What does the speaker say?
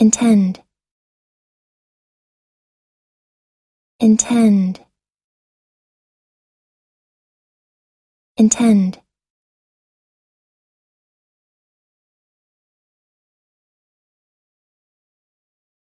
intend intend intend